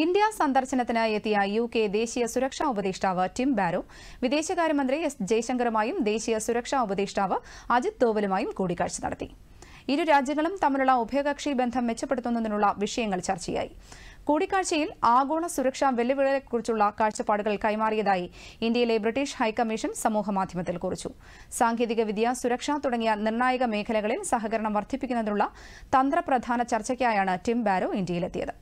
India സന്ദർശനത്തിന് എത്തിയ U K ദേശീയ സുരക്ഷാ ഉപദേഷ്ടാവ് ടിം ബാരോ വിദേശകാര്യമന്ത്രി എസ് ജയശങ്കറുമായും ദേശീയ സുരക്ഷാ ഉപദേഷ്ടാവ് അജിത് ദോവലുമായും കൂടിക്കാഴ്ച നടത്തി ഇരു രാജ്യങ്ങളും തമ്മിലുള്ള ഉഭയകക്ഷി ബന്ധം മെച്ചപ്പെടുത്തുന്നതിനുള്ള വിഷയങ്ങൾ ചർച്ചയായി കൂടിക്കാഴ്ചയിൽ ആഗോള സുരക്ഷാ വെല്ലുവിളികളെക്കുറിച്ചുള്ള കാഴ്ചപ്പാടുകൾ കൈമാറിയതായി ഇന്ത്യയിലെ ബ്രിട്ടീഷ് ഹൈക്കമ്മീഷൻ സമൂഹമാധ്യമത്തിൽ കുറിച്ചു സാങ്കേതികവിദ്യ സുരക്ഷ തുടങ്ങിയ നിർണായക മേഖലകളിൽ സഹകരണം വർദ്ധിപ്പിക്കുന്നതിനുള്ള തന്ത്രപ്രധാന ചർച്ചയ്ക്കായാണ് ടിം ബാരോ ഇന്ത്യയിലെത്തിയത്